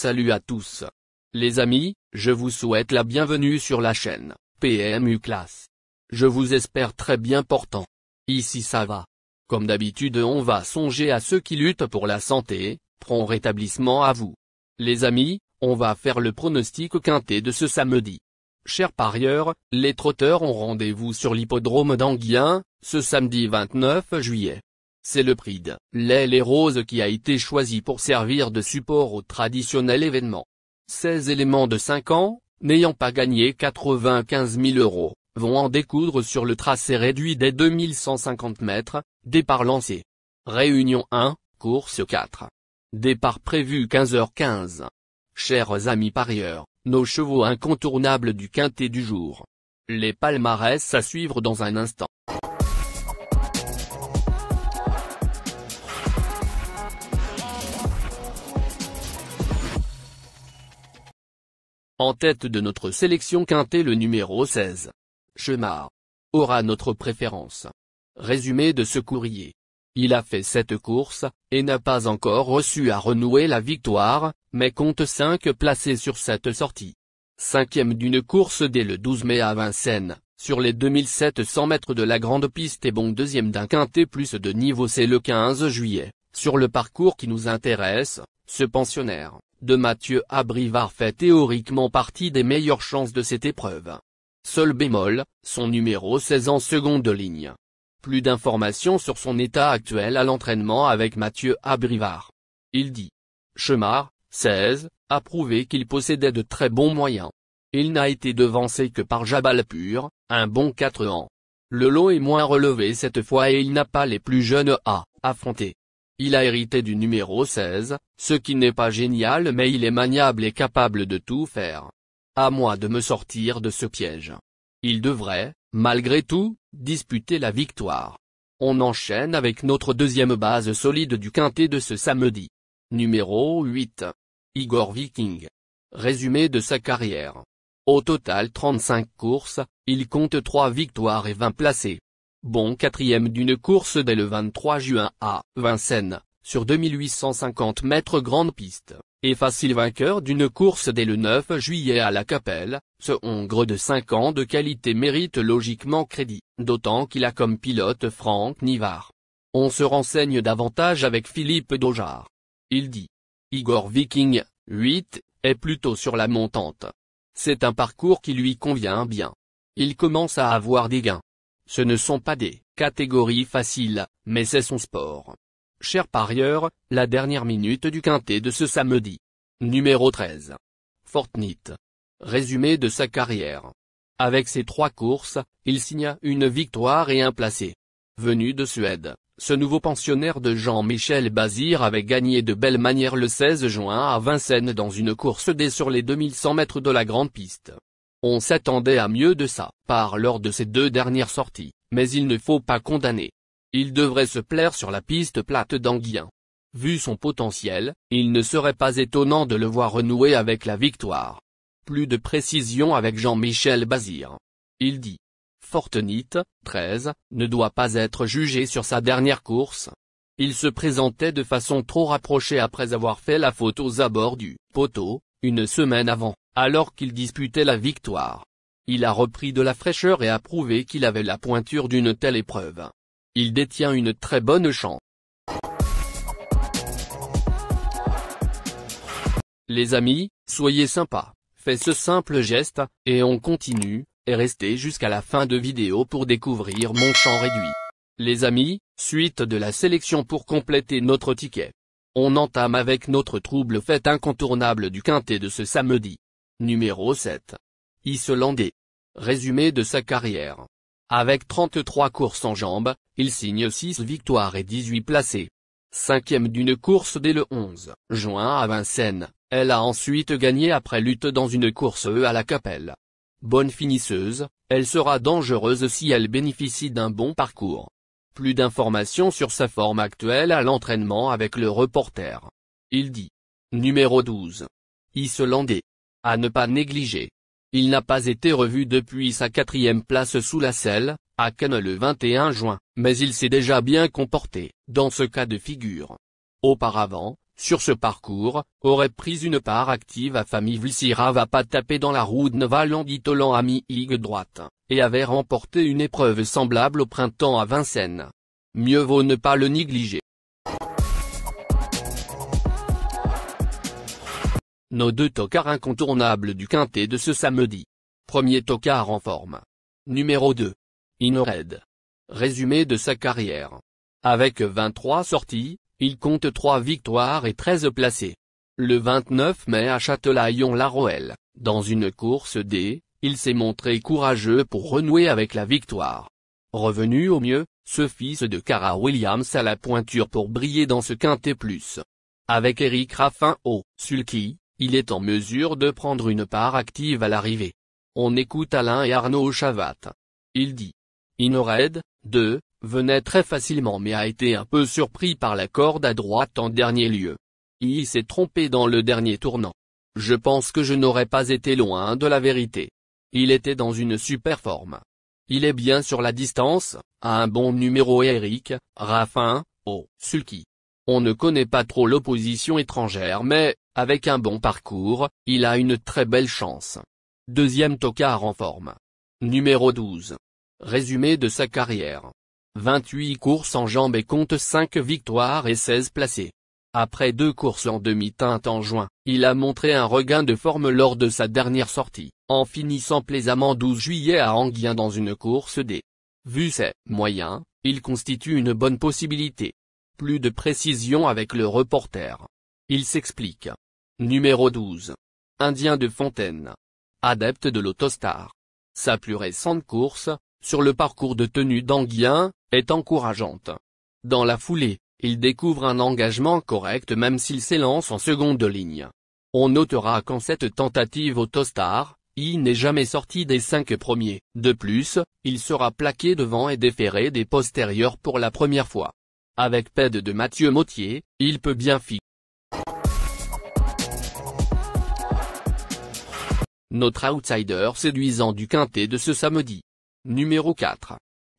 Salut à tous. Les amis, je vous souhaite la bienvenue sur la chaîne, PMU Classe. Je vous espère très bien portant. Ici ça va. Comme d'habitude on va songer à ceux qui luttent pour la santé, prompt rétablissement à vous. Les amis, on va faire le pronostic quinté de ce samedi. Chers parieurs, les trotteurs ont rendez-vous sur l'hippodrome d'Anguien, ce samedi 29 juillet. C'est le prix de L'aile et rose qui a été choisi pour servir de support au traditionnel événement. 16 éléments de 5 ans, n'ayant pas gagné 95 000 euros, vont en découdre sur le tracé réduit des 2150 mètres, départ lancé. Réunion 1, course 4. Départ prévu 15h15. Chers amis parieurs, nos chevaux incontournables du quintet du jour. Les palmarès à suivre dans un instant. En tête de notre sélection quintée le numéro 16. Chemard. Aura notre préférence. Résumé de ce courrier. Il a fait cette course, et n'a pas encore reçu à renouer la victoire, mais compte 5 placés sur cette sortie. Cinquième d'une course dès le 12 mai à Vincennes, sur les 2700 mètres de la grande piste et bon deuxième d'un quintet plus de niveau c'est le 15 juillet, sur le parcours qui nous intéresse, ce pensionnaire de Mathieu Abrivard fait théoriquement partie des meilleures chances de cette épreuve. Seul bémol, son numéro 16 en seconde ligne. Plus d'informations sur son état actuel à l'entraînement avec Mathieu Abrivard. Il dit. Chemard, 16, a prouvé qu'il possédait de très bons moyens. Il n'a été devancé que par Jabal Pur, un bon 4 ans. Le lot est moins relevé cette fois et il n'a pas les plus jeunes à affronter. Il a hérité du numéro 16, ce qui n'est pas génial mais il est maniable et capable de tout faire. À moi de me sortir de ce piège. Il devrait, malgré tout, disputer la victoire. On enchaîne avec notre deuxième base solide du quintet de ce samedi. Numéro 8. Igor Viking. Résumé de sa carrière. Au total 35 courses, il compte 3 victoires et 20 placés bon quatrième d'une course dès le 23 juin à Vincennes, sur 2850 mètres grande piste, et facile vainqueur d'une course dès le 9 juillet à la Capelle, ce Hongre de 5 ans de qualité mérite logiquement crédit, d'autant qu'il a comme pilote Franck Nivard. On se renseigne davantage avec Philippe Dojard. Il dit. Igor Viking, 8, est plutôt sur la montante. C'est un parcours qui lui convient bien. Il commence à avoir des gains. Ce ne sont pas des catégories faciles, mais c'est son sport. Cher parieur, la dernière minute du quintet de ce samedi. Numéro 13. Fortnite. Résumé de sa carrière. Avec ses trois courses, il signa une victoire et un placé. Venu de Suède, ce nouveau pensionnaire de Jean-Michel Bazir avait gagné de belle manière le 16 juin à Vincennes dans une course des sur les 2100 mètres de la grande piste. On s'attendait à mieux de ça, par lors de ses deux dernières sorties, mais il ne faut pas condamner. Il devrait se plaire sur la piste plate d'Anguien. Vu son potentiel, il ne serait pas étonnant de le voir renouer avec la victoire. Plus de précision avec Jean-Michel Bazir. Il dit. Fortenit, 13, ne doit pas être jugé sur sa dernière course. Il se présentait de façon trop rapprochée après avoir fait la faute aux abords du poteau, une semaine avant, alors qu'il disputait la victoire. Il a repris de la fraîcheur et a prouvé qu'il avait la pointure d'une telle épreuve. Il détient une très bonne chance. Les amis, soyez sympas, faites ce simple geste, et on continue, et restez jusqu'à la fin de vidéo pour découvrir mon champ réduit. Les amis, suite de la sélection pour compléter notre ticket. On entame avec notre trouble fête incontournable du quintet de ce samedi. Numéro 7. Islandais. Résumé de sa carrière. Avec 33 courses en jambes, il signe 6 victoires et 18 placés. Cinquième d'une course dès le 11 juin à Vincennes, elle a ensuite gagné après lutte dans une course E à la Capelle. Bonne finisseuse, elle sera dangereuse si elle bénéficie d'un bon parcours. Plus d'informations sur sa forme actuelle à l'entraînement avec le reporter. Il dit. Numéro 12. Islandais. À ne pas négliger. Il n'a pas été revu depuis sa quatrième place sous la selle, à Cannes le 21 juin, mais il s'est déjà bien comporté, dans ce cas de figure. Auparavant, sur ce parcours, aurait pris une part active à Famille Vlissira va pas taper dans la roue de dit à ami Ligue droite et avait remporté une épreuve semblable au printemps à Vincennes. Mieux vaut ne pas le négliger. Nos deux tocards incontournables du quintet de ce samedi. Premier tocard en forme. Numéro 2. Inored. Résumé de sa carrière. Avec 23 sorties, il compte 3 victoires et 13 placés. Le 29 mai à châtelaillon la dans une course des il s'est montré courageux pour renouer avec la victoire. Revenu au mieux, ce fils de Cara Williams a la pointure pour briller dans ce quintet plus. Avec Eric Raffin au Sulky, il est en mesure de prendre une part active à l'arrivée. On écoute Alain et Arnaud Chavat. Il dit. Inored, 2, venait très facilement mais a été un peu surpris par la corde à droite en dernier lieu. Il s'est trompé dans le dernier tournant. Je pense que je n'aurais pas été loin de la vérité. Il était dans une super forme. Il est bien sur la distance, a un bon numéro Eric, Raffin, oh, Sulky. On ne connaît pas trop l'opposition étrangère mais, avec un bon parcours, il a une très belle chance. Deuxième tocard en forme. Numéro 12. Résumé de sa carrière. 28 courses en jambes et compte 5 victoires et 16 placés. Après deux courses en demi-teinte en juin, il a montré un regain de forme lors de sa dernière sortie, en finissant plaisamment 12 juillet à Anguien dans une course des. Vu ses moyens, il constitue une bonne possibilité. Plus de précision avec le reporter. Il s'explique. Numéro 12. Indien de Fontaine. Adepte de l'autostar. Sa plus récente course, sur le parcours de tenue d'Anguien, est encourageante. Dans la foulée, il découvre un engagement correct même s'il s'élance en seconde ligne. On notera qu'en cette tentative autostar, il n'est jamais sorti des cinq premiers. De plus, il sera plaqué devant et déféré des postérieurs pour la première fois. Avec PED de Mathieu Mottier, il peut bien fixer. Notre outsider séduisant du quintet de ce samedi. Numéro 4.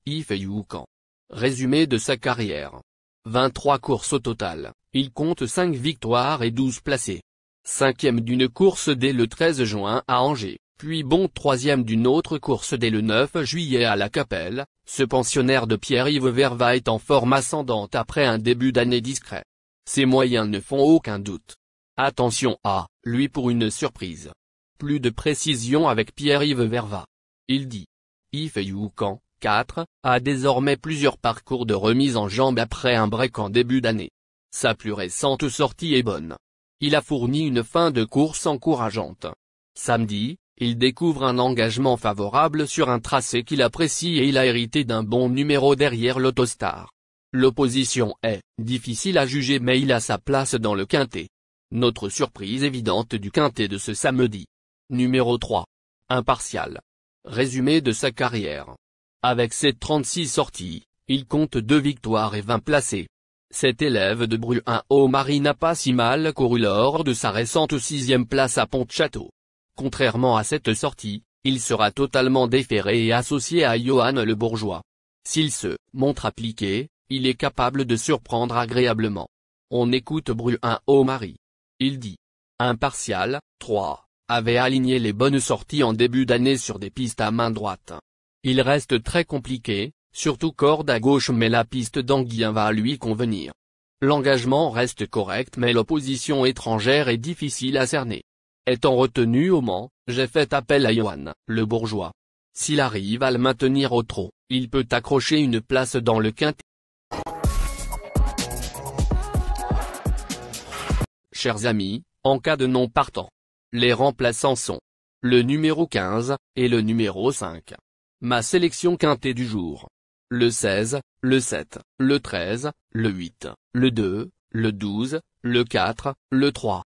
Ife Youkan. Résumé de sa carrière. 23 courses au total, il compte 5 victoires et 12 placés. Cinquième d'une course dès le 13 juin à Angers, puis bon troisième d'une autre course dès le 9 juillet à La Capelle, ce pensionnaire de Pierre-Yves Verva est en forme ascendante après un début d'année discret. Ses moyens ne font aucun doute. Attention à, lui pour une surprise. Plus de précision avec Pierre-Yves Verva. Il dit. If you can, 4, a désormais plusieurs parcours de remise en jambes après un break en début d'année. Sa plus récente sortie est bonne. Il a fourni une fin de course encourageante. Samedi, il découvre un engagement favorable sur un tracé qu'il apprécie et il a hérité d'un bon numéro derrière l'Autostar. L'opposition est difficile à juger mais il a sa place dans le quintet. Notre surprise évidente du quintet de ce samedi. Numéro 3. Impartial. Résumé de sa carrière. Avec ses 36 sorties, il compte 2 victoires et 20 placés. Cet élève de Bruin au Marie n'a pas si mal couru lors de sa récente sixième place à Pontchâteau. Contrairement à cette sortie, il sera totalement déféré et associé à Johan le Bourgeois. S'il se montre appliqué, il est capable de surprendre agréablement. On écoute Bruin au Marie. Il dit. Impartial, 3, avait aligné les bonnes sorties en début d'année sur des pistes à main droite. Il reste très compliqué, surtout corde à gauche mais la piste d'Anguien va lui convenir. L'engagement reste correct mais l'opposition étrangère est difficile à cerner. Étant retenu au Mans, j'ai fait appel à Johan, le bourgeois. S'il arrive à le maintenir au trot, il peut accrocher une place dans le quintet. Chers amis, en cas de non partant, les remplaçants sont le numéro 15, et le numéro 5. Ma sélection quintée du jour. Le 16, le 7, le 13, le 8, le 2, le 12, le 4, le 3.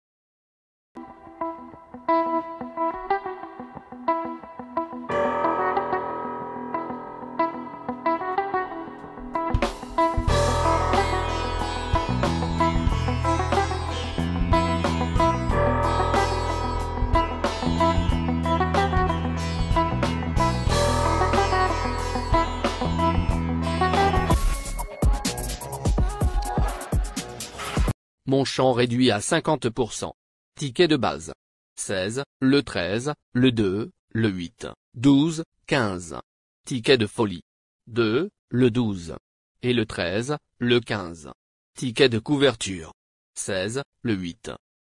Mon champ réduit à 50%. Ticket de base. 16, le 13, le 2, le 8, 12, 15. Ticket de folie. 2, le 12. Et le 13, le 15. Ticket de couverture. 16, le 8.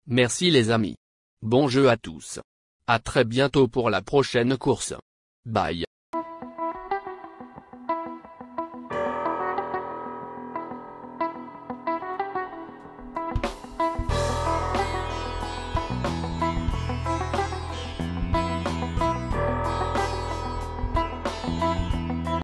Merci les amis. Bon jeu à tous. À très bientôt pour la prochaine course. Bye.